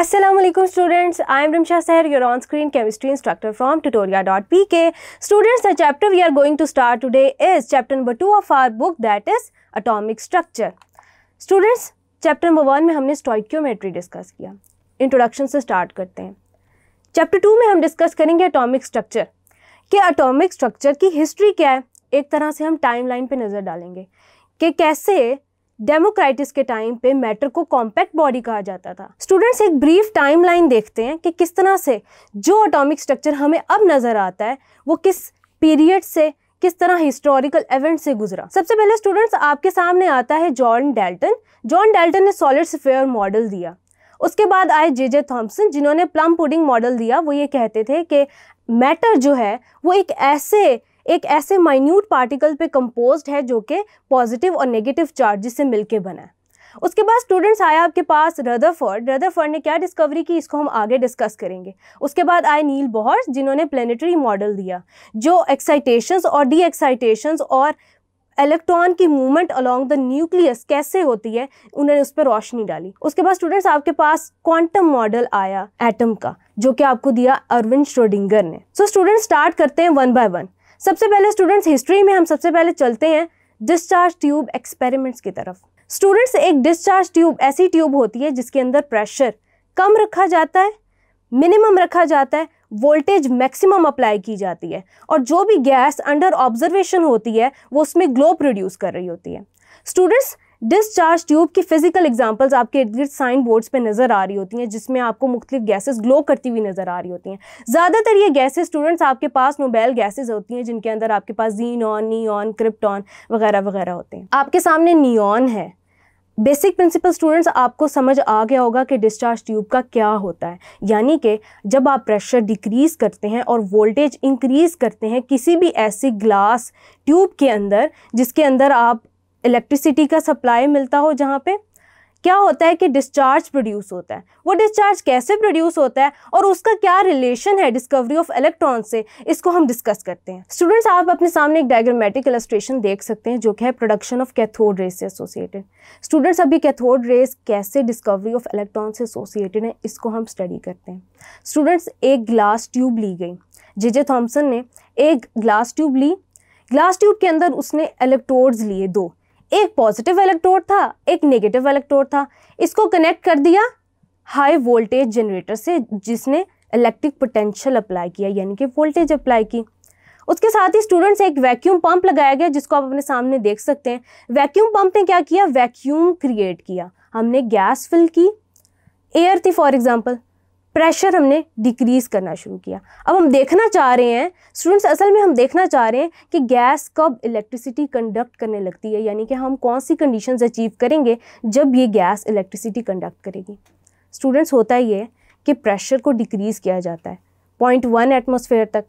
Aslam students I am Rimsha Sahar your on screen chemistry instructor from Tutoria dot P K students the chapter we are going to start today is chapter number two of our book that is atomic structure students chapter number one में हमने stoichiometry discuss किया introduction से start करते हैं chapter two में हम discuss करेंगे atomic structure कि अटोमिक स्ट्रक्चर की हिस्ट्री क्या है एक तरह से हम टाइम लाइन पर नज़र डालेंगे कि कैसे डेमोक्राइटिस के टाइम पे मैटर को कॉम्पैक्ट बॉडी कहा जाता था स्टूडेंट्स एक ब्रीफ टाइमलाइन देखते हैं कि किस तरह से जो अटोमिक स्ट्रक्चर हमें अब नज़र आता है वो किस पीरियड से किस तरह हिस्टोरिकल इवेंट से गुजरा सबसे पहले स्टूडेंट्स आपके सामने आता है जॉन डेल्टन जॉन डेल्टन ने सॉलिड स्फेयर मॉडल दिया उसके बाद आए जे जे थॉम्सन जिन्होंने प्लम पुडिंग मॉडल दिया वो ये कहते थे कि मैटर जो है वो एक ऐसे एक ऐसे माइन्यूट पार्टिकल पे कंपोज्ड है जो कि पॉजिटिव और नेगेटिव चार्जेस से मिलके बना है उसके बाद स्टूडेंट्स आया आपके पास रदरफर्ड रदरफोर्ड ने क्या डिस्कवरी की इसको हम आगे डिस्कस करेंगे उसके बाद आए नील बोहर्स जिन्होंने प्लेनेटरी मॉडल दिया जो एक्साइटेशंस और डी एक्साइटेशंस और इलेक्ट्रॉन की मूवमेंट अलोंग द न्यूक्लियस कैसे होती है उन्होंने उस पर रोशनी डाली उसके बाद स्टूडेंट्स आपके पास क्वांटम मॉडल आया एटम का जो कि आपको दिया अरविंद श्रोडिंगर ने सो स्टूडेंट्स स्टार्ट करते हैं वन बाय वन सबसे पहले स्टूडेंट्स हिस्ट्री में हम सबसे पहले चलते हैं डिस्चार्ज ट्यूब एक्सपेरिमेंट्स की तरफ स्टूडेंट्स एक डिस्चार्ज ट्यूब ऐसी ट्यूब होती है जिसके अंदर प्रेशर कम रखा जाता है मिनिमम रखा जाता है वोल्टेज मैक्सिमम अप्लाई की जाती है और जो भी गैस अंडर ऑब्जर्वेशन होती है वो उसमें ग्लो प्रोड्यूस कर रही होती है स्टूडेंट्स डिस्चार्ज ट्यूब की फिजिकल एग्जांपल्स आपके इर्द गिर्द साइन बोर्ड्स पे नज़र आ रही होती हैं जिसमें आपको मुख्तलिफ गैसेस ग्लो करती हुई नज़र आ रही होती हैं ज़्यादातर ये गैसेस स्टूडेंट्स आपके पास नोबेल गैसेस होती हैं जिनके अंदर आपके पास xenon neon krypton वगैरह वगैरह होते हैं आपके सामने ऑन है बेसिक प्रिंसिपल स्टूडेंट्स आपको समझ आ गया होगा कि डिस्चार्ज ट्यूब का क्या होता है यानी कि जब आप प्रेशर डिक्रीज़ करते हैं और वोल्टेज इंक्रीज़ करते हैं किसी भी ऐसी ग्लास ट्यूब के अंदर जिसके अंदर आप इलेक्ट्रिसिटी का सप्लाई मिलता हो जहाँ पे क्या होता है कि डिस्चार्ज प्रोड्यूस होता है वो डिस्चार्ज कैसे प्रोड्यूस होता है और उसका क्या रिलेशन है डिस्कवरी ऑफ इलेक्ट्रॉन से इसको हम डिस्कस करते हैं स्टूडेंट्स आप अपने सामने एक डायग्रामेटिक इलस्ट्रेशन देख सकते हैं जो कि है प्रोडक्शन ऑफ कैथोड रेस से एसोसिएटेड स्टूडेंट्स अभी कैथोड रेस कैसे डिस्कवरी ऑफ इलेक्ट्रॉन से एसोसिएटेड है इसको हम स्टडी करते हैं स्टूडेंट्स एक ग्लास ट्यूब ली गई जे जे थॉम्सन ने एक ग्लास ट्यूब ली ग्लास ट्यूब के अंदर उसने इलेक्ट्रोड्स लिए दो एक पॉजिटिव इलेक्ट्रोड था एक नेगेटिव इलेक्ट्रोड था इसको कनेक्ट कर दिया हाई वोल्टेज जनरेटर से जिसने इलेक्ट्रिक पोटेंशियल अप्लाई किया यानी कि वोल्टेज अप्लाई की उसके साथ ही स्टूडेंट्स एक वैक्यूम पंप लगाया गया जिसको आप अपने सामने देख सकते हैं वैक्यूम पंप ने क्या किया वैक्यूम क्रिएट किया हमने गैस फिल की एयर थी फॉर एग्जाम्पल प्रेशर हमने डिक्रीज़ करना शुरू किया अब हम देखना चाह रहे हैं स्टूडेंट्स असल में हम देखना चाह रहे हैं कि गैस कब इलेक्ट्रिसिटी कंडक्ट करने लगती है यानी कि हम कौन सी कंडीशंस अचीव करेंगे जब ये गैस इलेक्ट्रिसिटी कंडक्ट करेगी स्टूडेंट्स होता ये है कि प्रेशर को डिक्रीज़ किया जाता है पॉइंट वन एटमोसफेयर तक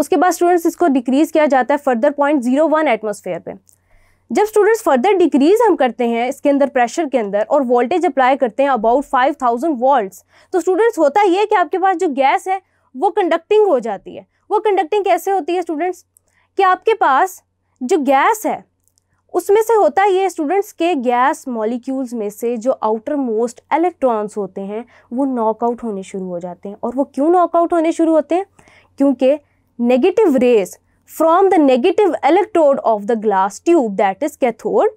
उसके बाद स्टूडेंट्स इसको डिक्रीज़ किया जाता है further point zero one atmosphere पर जब स्टूडेंट्स फर्दर डिक्रीज हम करते हैं इसके अंदर प्रेशर के अंदर और वोल्टेज अप्लाई करते हैं अबाउट 5000 वॉल्ट तो स्टूडेंट्स होता ही है कि आपके पास जो गैस है वो कंडक्टिंग हो जाती है वो कंडक्टिंग कैसे होती है स्टूडेंट्स कि आपके पास जो गैस है उसमें से होता ही है स्टूडेंट्स के गैस मॉलिक्यूल्स में से जो आउटर मोस्ट इलेक्ट्रॉन्स होते हैं वो नॉकआउट होने शुरू हो जाते हैं और वो क्यों नॉकआउट होने शुरू होते हैं क्योंकि negative rays from the negative electrode of the glass tube that is cathode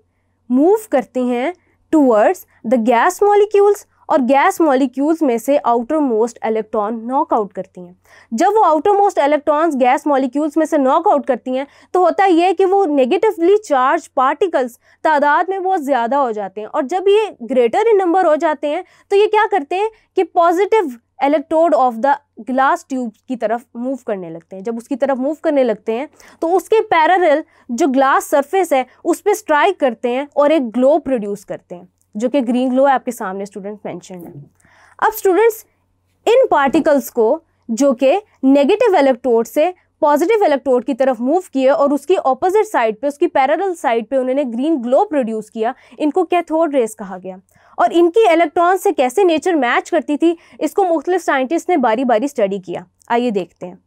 move करती हैं टूवर्ड्स द गैस मॉलिक्यूल्स और गैस मॉलिक्यूल्स में से आउटर मोस्ट इलेक्ट्रॉन नॉकआउट करती हैं जब वो outer most electrons gas molecules में से नॉकआउट करती हैं तो होता यह है कि वो नेगेटिवली चार्ज पार्टिकल्स तादाद में बहुत ज़्यादा हो जाते हैं और जब ये ग्रेटर इन नंबर हो जाते हैं तो ये क्या करते हैं कि positive electrode of the glass tube की तरफ मूव करने लगते हैं जब उसकी तरफ मूव करने लगते हैं तो उसके पैरल जो ग्लास सरफेस है उस पर स्ट्राइक करते हैं और एक ग्लो प्रोड्यूस करते हैं जो कि ग्रीन ग्लो है आपके सामने स्टूडेंट मैंशन है अब स्टूडेंट्स इन पार्टिकल्स को जो कि नेगेटिव इलेक्ट्रोड से पॉजिटिव इलेक्ट्रोड की तरफ मूव किए और उसकी ऑपोजिट साइड पे उसकी पैरल साइड पे उन्होंने ग्रीन ग्लो प्रोड्यूस किया इनको कैथोड रेस कहा गया और इनकी इलेक्ट्रॉन से कैसे नेचर मैच करती थी इसको मुख्तलि साइंटिस्ट ने बारी बारी स्टडी किया आइए देखते हैं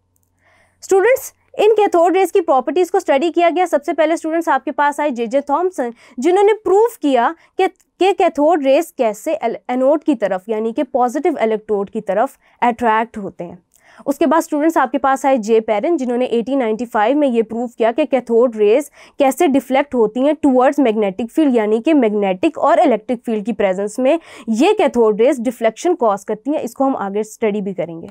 स्टूडेंट्स इन कैथोड रेस की प्रॉपर्टीज़ को स्टडी किया गया सबसे पहले स्टूडेंट्स आपके पास आए जे जे थॉम्सन जिन्होंने प्रूव किया कि के कैथोड रेस कैसे एनोड की तरफ यानी कि पॉजिटिव इलेक्ट्रोड की तरफ अट्रैक्ट होते हैं उसके बाद स्टूडेंट्स आपके पास आए जे पेरेंट जिन्होंने 1895 में ये प्रूव किया कि कैथोड रेज कैसे डिफ्लेक्ट होती हैं टूवर्ड्स मैग्नेटिक फील्ड यानी कि मैग्नेटिक और इलेक्ट्रिक फील्ड की प्रेजेंस में ये कैथोड रेज डिफ्लेक्शन कॉज करती हैं इसको हम आगे स्टडी भी करेंगे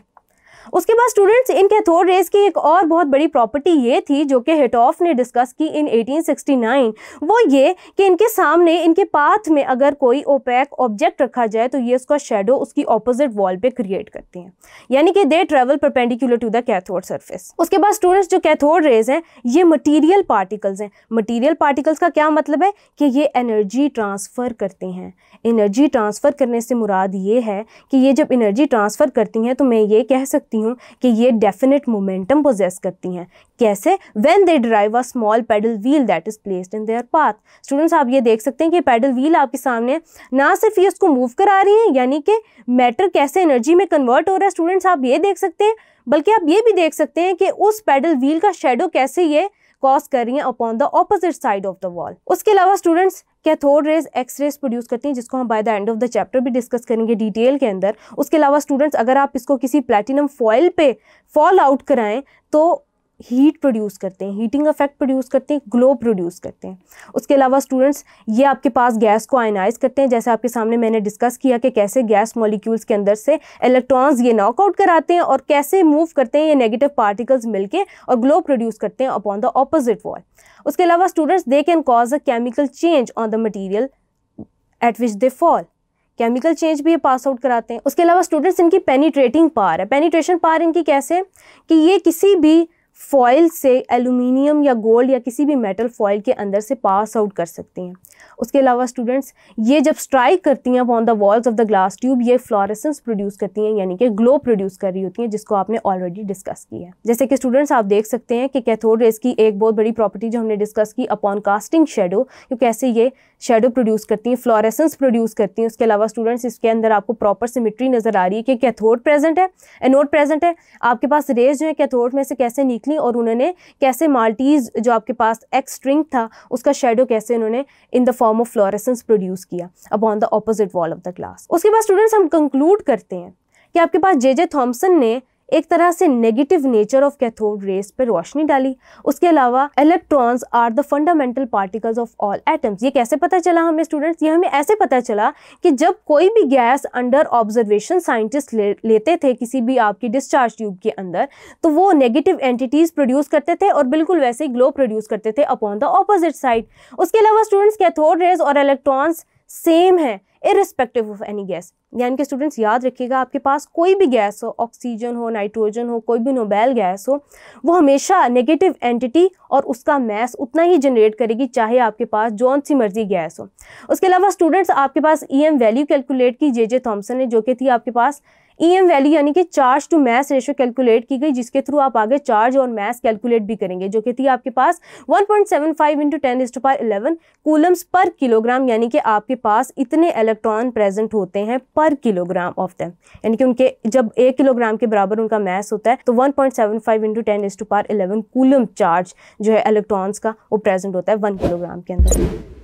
उसके बाद स्टूडेंट्स इन कैथोड रेस की एक और बहुत बड़ी प्रॉपर्टी ये थी जो कि हिटॉफ ने डिस्कस की इन 1869 वो ये कि इनके सामने इनके पाथ में अगर कोई ओपैक ऑब्जेक्ट रखा जाए तो ये उसका शेडो उसकी ऑपोजिट वॉल पे क्रिएट करती हैं यानी कि they travel perpendicular to the cathode surface उसके बाद स्टूडेंट्स जो कैथोड रेज हैं ये मटीरियल पार्टिकल्स हैं मटीरियल पार्टिकल्स का क्या मतलब है कि ये एनर्जी ट्रांसफ़र करते हैं एनर्जी ट्रांसफ़र करने से मुराद ये है कि ये जब एनर्जी ट्रांसफ़र करती हैं तो मैं ये कह सकती सकती हूँ कि ये डेफिनेट मोमेंटम पोजेस करती हैं कैसे when they drive a small paddle wheel that is placed in their path students आप ये देख सकते हैं कि पैडल व्हील आपके सामने ना सिर्फ ये उसको मूव करा रही है यानी कि मैटर कैसे एनर्जी में कन्वर्ट हो रहा है स्टूडेंट्स आप ये देख सकते हैं बल्कि आप ये भी देख सकते हैं कि उस पैडल व्हील का शेडो कैसे ये कॉज कर रही हैं upon the opposite side of the wall उसके अलावा students cathode rays X rays produce करती हैं जिसको हम by the end of the chapter भी डिस्कस करेंगे डिटेल के अंदर उसके अलावा स्टूडेंट्स अगर आप इसको किसी प्लेटिनम फॉइल पे फॉल आउट कराएं तो हीट प्रोड्यूस करते हैं हीटिंग इफेक्ट प्रोड्यूस करते हैं ग्लो प्रोड्यूस करते हैं उसके अलावा स्टूडेंट्स ये आपके पास गैस को आयनाइज करते हैं जैसे आपके सामने मैंने डिस्कस किया कि कैसे गैस मॉलिक्यूल्स के अंदर से इलेक्ट्रॉन्स ये नॉकआउट कराते हैं और कैसे मूव करते हैं ये नेगेटिव पार्टिकल्स के और ग्लो प्रोड्यूस करते हैं अपॉन द ऑपोजिट वॉल उसके अलावा students they can cause a chemical change on the material at which they fall chemical change भी ये पास आउट कराते हैं उसके अलावा स्टूडेंट्स इनकी पेनीट्रेटिंग पार है पेनीट्रेशन पार इनकी कैसे कि ये किसी भी फॉइल से एलुमिनियम या गोल्ड या किसी भी मेटल फॉइल के अंदर से पास आउट कर सकती हैं उसके अलावा स्टूडेंट्स ये जब स्ट्राइक करती हैं upon the walls of the glass tube ये फ्लोरेसेंस प्रोड्यूस करती हैं यानी कि ग्लो प्रोड्यूस कर रही होती हैं जिसको आपने ऑलरेडी डिस्कस किया है जैसे कि स्टूडेंट्स आप देख सकते हैं कि कैथोड रेस की एक बहुत बड़ी प्रॉपर्टी जो हमने डिस्कस की अपॉन कास्टिंग शेडो कि कैसे ये शेडो प्रोड्यूस करती हैं फ्लोरेसेंस प्रोड्यूस करती हैं उसके अलावा स्टूडेंट्स इसके अंदर आपको प्रॉपर सिमिट्री नज़र आ रही है कि कैथोड प्रेजेंट है एनोड प्रेजेंट है आपके पास रेस जो है कैथोड में से कैसे निकली और उन्होंने कैसे माल्टीज़ जो आपके पास एक्स स्ट्रिंग था उसका शेडो कैसे उन्होंने in the form of fluorescence produce किया on the opposite wall of the class उसके बाद स्टूडेंट्स हम कंक्लूड करते हैं कि आपके पास जे जे थॉम्सन ने एक तरह से negative nature of cathode rays पर रोशनी डाली उसके अलावा electrons are the fundamental particles of all atoms ये कैसे पता चला हमें स्टूडेंट्स ये हमें ऐसे पता चला कि जब कोई भी गैस अंडर ऑब्जर्वेशन साइंटिस्ट ले, लेते थे किसी भी आपकी डिस्चार्ज ट्यूब के अंदर तो वो नेगेटिव एंटिटीज़ प्रोड्यूस करते थे और बिल्कुल वैसे ही ग्लो प्रोड्यूस करते थे अपॉन द ऑपोजिट साइड उसके अलावा स्टूडेंट्स कैथोड रेस और इलेक्ट्रॉन्स सेम है इरिस्पेक्टिव ऑफ एनी गैस यानी कि स्टूडेंट्स याद रखिएगा आपके पास कोई भी गैस हो ऑक्सीजन हो नाइट्रोजन हो कोई भी नोबेल गैस हो वो हमेशा नेगेटिव एंटिटी और उसका मैस उतना ही जनरेट करेगी चाहे आपके पास जौन सी मर्जी गैस हो उसके अलावा स्टूडेंट्स आपके पास ई एम वैल्यू कैलकुलेट की जे जे थॉम्सन ने जो कि थी आपके पास ईएम e वैल्यू यानी कि charge to mass ratio calculate की गई जिसके थ्रू आप आगे चार्ज और मैस कैलकुलेट भी करेंगे जो कि थी आपके पास 1.75 point seven five into ten is to power eleven coulombs per kilogram यानी कि आपके पास इतने इलेक्ट्रॉन प्रेजेंट होते हैं पर किलोग्राम ऑफ दैम यानी कि उनके जब एक किलोग्राम के बराबर उनका मैस होता है तो one point seven five into ten is to power eleven coulomb charge जो है इलेक्ट्रॉन्स का वो प्रेजेंट होता है वन किलोग्राम के अंदर